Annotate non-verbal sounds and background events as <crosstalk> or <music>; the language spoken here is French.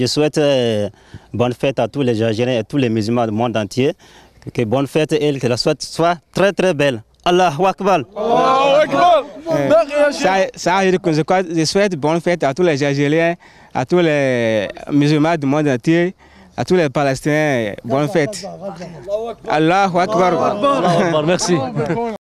Je souhaite euh, bonne fête à tous les Algériens et tous les musulmans du monde entier. Que bonne fête et que la fête soit très très belle. Allah Akbar. Allahu Akbar. Euh, ça, je souhaite bonne fête à tous les Algériens, à tous les musulmans du monde entier à tous les Palestiniens, bonne fête. Allah Akbar. Akbar. Merci. <laughs>